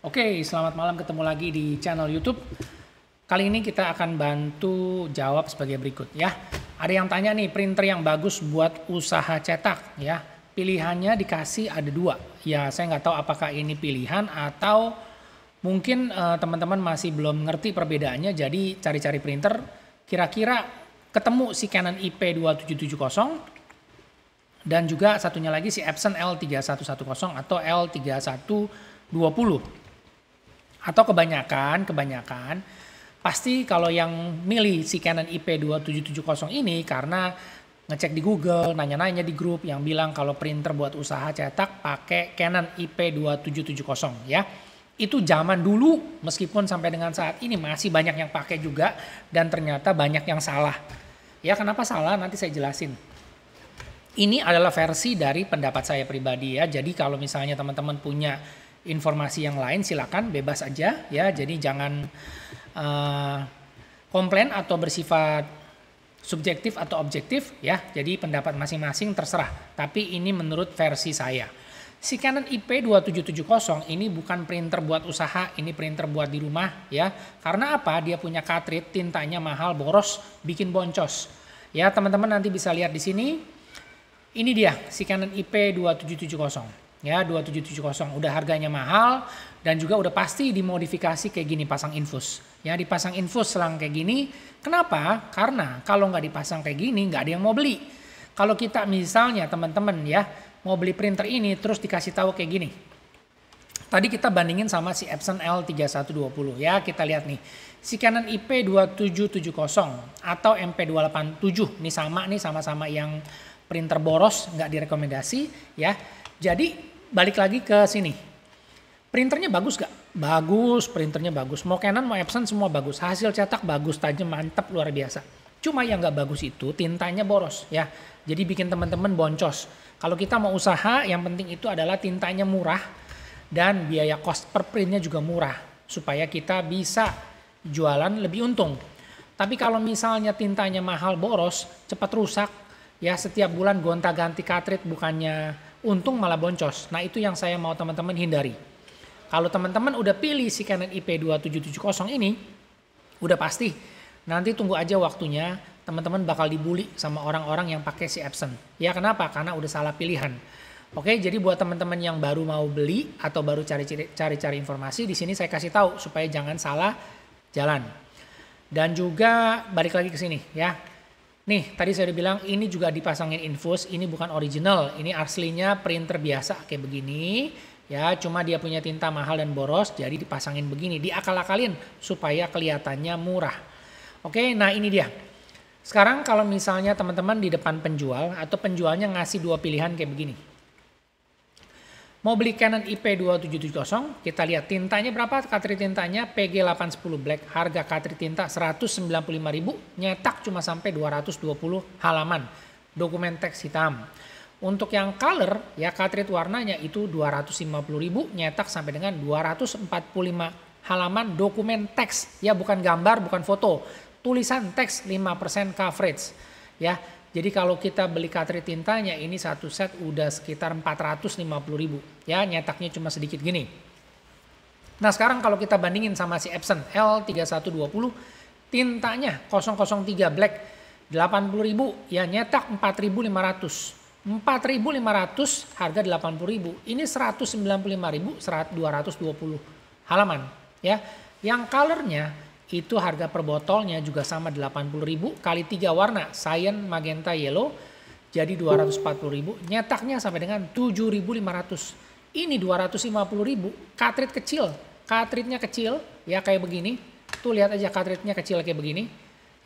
Oke, selamat malam ketemu lagi di channel YouTube. Kali ini kita akan bantu jawab sebagai berikut ya. Ada yang tanya nih, printer yang bagus buat usaha cetak ya. Pilihannya dikasih ada dua. Ya, saya nggak tahu apakah ini pilihan atau mungkin eh, teman-teman uh, masih belum ngerti perbedaannya. Jadi cari-cari printer, kira-kira ketemu si Canon IP2770 dan juga satunya lagi si Epson L3110 atau L3120 atau kebanyakan kebanyakan pasti kalau yang milih si Canon IP2770 ini karena ngecek di Google, nanya-nanya di grup yang bilang kalau printer buat usaha cetak pakai Canon IP2770 ya. Itu zaman dulu meskipun sampai dengan saat ini masih banyak yang pakai juga dan ternyata banyak yang salah. Ya kenapa salah nanti saya jelasin. Ini adalah versi dari pendapat saya pribadi ya. Jadi kalau misalnya teman-teman punya informasi yang lain silakan bebas aja ya. Jadi jangan uh, komplain atau bersifat subjektif atau objektif ya. Jadi pendapat masing-masing terserah. Tapi ini menurut versi saya. Si Canon IP2770 ini bukan printer buat usaha, ini printer buat di rumah ya. Karena apa? Dia punya cartridge, tintanya mahal, boros, bikin boncos. Ya, teman-teman nanti bisa lihat di sini. Ini dia si Canon IP2770 ya 2770 udah harganya mahal dan juga udah pasti dimodifikasi kayak gini pasang infus ya dipasang infus selang kayak gini kenapa karena kalau nggak dipasang kayak gini nggak ada yang mau beli kalau kita misalnya teman-teman ya mau beli printer ini terus dikasih tahu kayak gini tadi kita bandingin sama si Epson L3120 ya kita lihat nih si Canon IP2770 atau MP287 nih sama nih sama-sama yang printer boros nggak direkomendasi ya jadi balik lagi ke sini. Printernya bagus gak? Bagus, printernya bagus. Mau Canon, mau Epson semua bagus. Hasil cetak bagus, tajam, mantap, luar biasa. Cuma yang gak bagus itu tintanya boros ya. Jadi bikin teman-teman boncos. Kalau kita mau usaha, yang penting itu adalah tintanya murah dan biaya cost per printnya juga murah supaya kita bisa jualan lebih untung. Tapi kalau misalnya tintanya mahal boros, cepat rusak, ya setiap bulan gonta-ganti cartridge bukannya untung malah boncos. Nah itu yang saya mau teman-teman hindari. Kalau teman-teman udah pilih si Canon IP 2770 ini, udah pasti nanti tunggu aja waktunya teman-teman bakal dibully sama orang-orang yang pakai si Epson. Ya kenapa? Karena udah salah pilihan. Oke, jadi buat teman-teman yang baru mau beli atau baru cari-cari informasi, di sini saya kasih tahu supaya jangan salah jalan. Dan juga balik lagi ke sini ya. Nih, tadi saya udah bilang ini juga dipasangin infus, ini bukan original, ini aslinya printer biasa kayak begini. Ya, cuma dia punya tinta mahal dan boros, jadi dipasangin begini, diakal-akalin supaya kelihatannya murah. Oke, nah ini dia. Sekarang kalau misalnya teman-teman di depan penjual atau penjualnya ngasih dua pilihan kayak begini. Mau beli Canon IP2770, kita lihat tintanya berapa, katri tintanya PG810 Black, harga katri tinta 195.000, nyetak cuma sampai 220 halaman, dokumen teks hitam. Untuk yang color, ya katrit warnanya itu 250.000, nyetak sampai dengan 245 halaman dokumen teks, ya bukan gambar, bukan foto, tulisan teks 5% coverage. Ya, jadi kalau kita beli katri tintanya ini satu set udah sekitar 450 ribu. Ya nyetaknya cuma sedikit gini. Nah sekarang kalau kita bandingin sama si Epson L3120 tintanya 003 black 80 ribu ya nyetak 4500. 4.500 harga 80.000 ini 220 halaman ya yang colornya itu harga per botolnya juga sama 80.000 kali tiga warna cyan, magenta, yellow jadi 240.000 nyetaknya sampai dengan 7.500 ini 250.000 cartridge kecil katritnya kecil ya kayak begini tuh lihat aja katritnya kecil kayak begini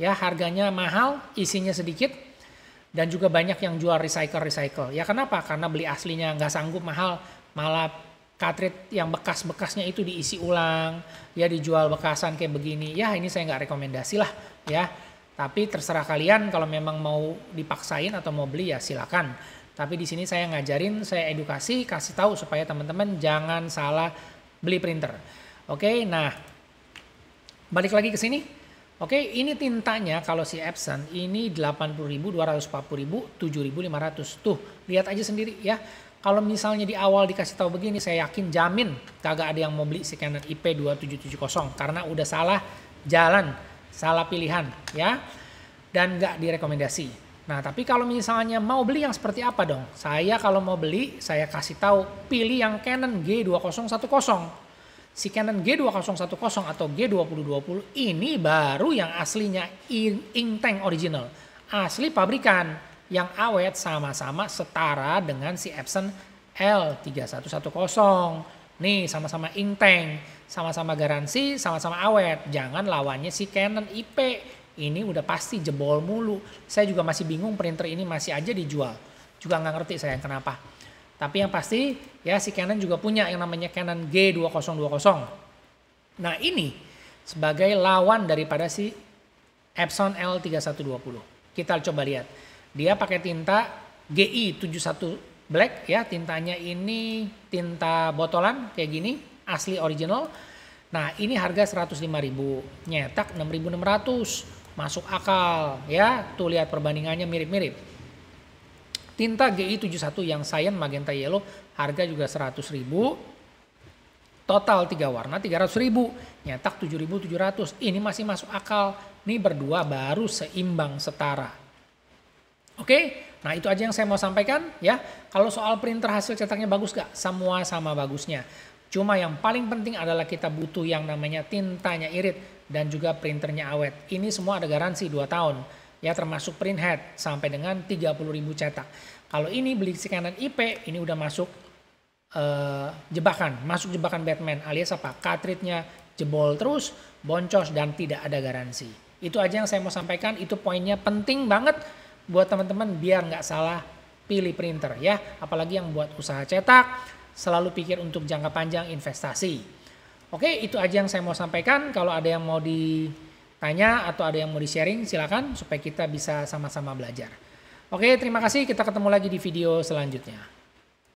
ya harganya mahal isinya sedikit dan juga banyak yang jual recycle recycle ya kenapa karena beli aslinya nggak sanggup mahal malah cartridge yang bekas-bekasnya itu diisi ulang, ya dijual bekasan kayak begini. Ya ini saya nggak rekomendasi lah ya. Tapi terserah kalian kalau memang mau dipaksain atau mau beli ya silakan. Tapi di sini saya ngajarin, saya edukasi, kasih tahu supaya teman-teman jangan salah beli printer. Oke, nah balik lagi ke sini. Oke, ini tintanya kalau si Epson ini 80.000, 240.000, 7.500. Tuh, lihat aja sendiri ya kalau misalnya di awal dikasih tahu begini, saya yakin jamin kagak ada yang mau beli si Canon IP 2770 karena udah salah jalan, salah pilihan ya. Dan gak direkomendasi. Nah, tapi kalau misalnya mau beli yang seperti apa dong? Saya kalau mau beli, saya kasih tahu pilih yang Canon G2010. Si Canon G2010 atau G2020 ini baru yang aslinya in, ink tank original. Asli pabrikan yang awet sama-sama setara dengan si Epson L3110. Nih sama-sama inteng, sama-sama garansi, sama-sama awet. Jangan lawannya si Canon IP. Ini udah pasti jebol mulu. Saya juga masih bingung printer ini masih aja dijual. Juga nggak ngerti saya kenapa. Tapi yang pasti ya si Canon juga punya yang namanya Canon G2020. Nah ini sebagai lawan daripada si Epson L3120. Kita coba lihat. Dia pakai tinta GI 71 black ya, tintanya ini tinta botolan kayak gini, asli original. Nah, ini harga 105.000, nyetak 6.600. Masuk akal ya. Tuh lihat perbandingannya mirip-mirip. Tinta GI 71 yang cyan magenta yellow harga juga 100.000 total tiga warna 300 ribu nyetak 7700 ini masih masuk akal ini berdua baru seimbang setara Oke, okay? nah itu aja yang saya mau sampaikan ya. Kalau soal printer hasil cetaknya bagus gak? Semua sama bagusnya. Cuma yang paling penting adalah kita butuh yang namanya tintanya irit dan juga printernya awet. Ini semua ada garansi 2 tahun ya termasuk print head sampai dengan 30.000 cetak. Kalau ini beli sekanan IP ini udah masuk uh, jebakan, masuk jebakan Batman alias apa? Katritnya jebol terus, boncos dan tidak ada garansi. Itu aja yang saya mau sampaikan, itu poinnya penting banget buat teman-teman biar nggak salah pilih printer ya. Apalagi yang buat usaha cetak, selalu pikir untuk jangka panjang investasi. Oke, itu aja yang saya mau sampaikan. Kalau ada yang mau ditanya atau ada yang mau di-sharing, silakan supaya kita bisa sama-sama belajar. Oke, terima kasih. Kita ketemu lagi di video selanjutnya.